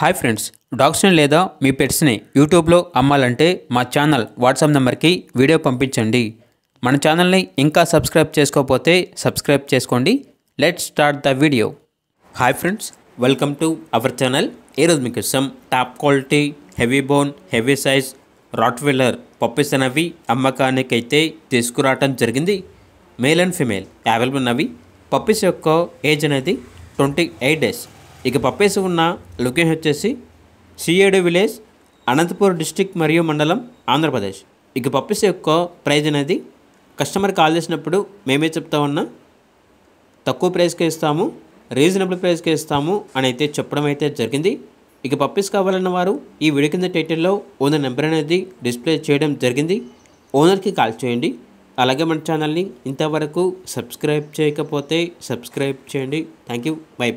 hi friends డాగ్స్ని లేదా మీ పెట్స్ని యూట్యూబ్లో అమ్మాలంటే మా ఛానల్ వాట్సాప్ నెంబర్కి వీడియో పంపించండి మన ఛానల్ని ఇంకా సబ్స్క్రైబ్ చేసుకోకపోతే సబ్స్క్రైబ్ చేసుకోండి let start the video hi friends welcome to our channel ఈరోజు మీకు ఇష్టం top quality heavy bone heavy size rottweiler puppies అనేవి అమ్మకానికి అయితే తీసుకురావటం జరిగింది మేల్ అండ్ ఫిమేల్ అవైలబుల్ ఉన్నవి పప్పీస్ యొక్క ఏజ్ అనేది ట్వంటీ ఎయిట్ డేస్ ఇక పప్పేసి ఉన్న లొకేషన్ వచ్చేసి సిఏడు విలేజ్ అనంతపూర్ డిస్టిక్ మరియు మండలం ఆంధ్రప్రదేశ్ ఇక పప్పేసి యొక్క ప్రైజ్ అనేది కస్టమర్ కాల్ చేసినప్పుడు మేమే చెప్తా ఉన్నా తక్కువ ప్రైస్కే ఇస్తాము రీజనబుల్ ప్రైస్కే ఇస్తాము అని అయితే చెప్పడం అయితే జరిగింది ఇక పప్పీస్ కావాలన్న వారు ఈ వీడియో కింద టైటిల్లో ఓనర్ నెంబర్ అనేది డిస్ప్లే చేయడం జరిగింది ఓనర్కి కాల్ చేయండి అలాగే మన ఛానల్ని ఇంతవరకు సబ్స్క్రైబ్ చేయకపోతే సబ్స్క్రైబ్ చేయండి థ్యాంక్ యూ బై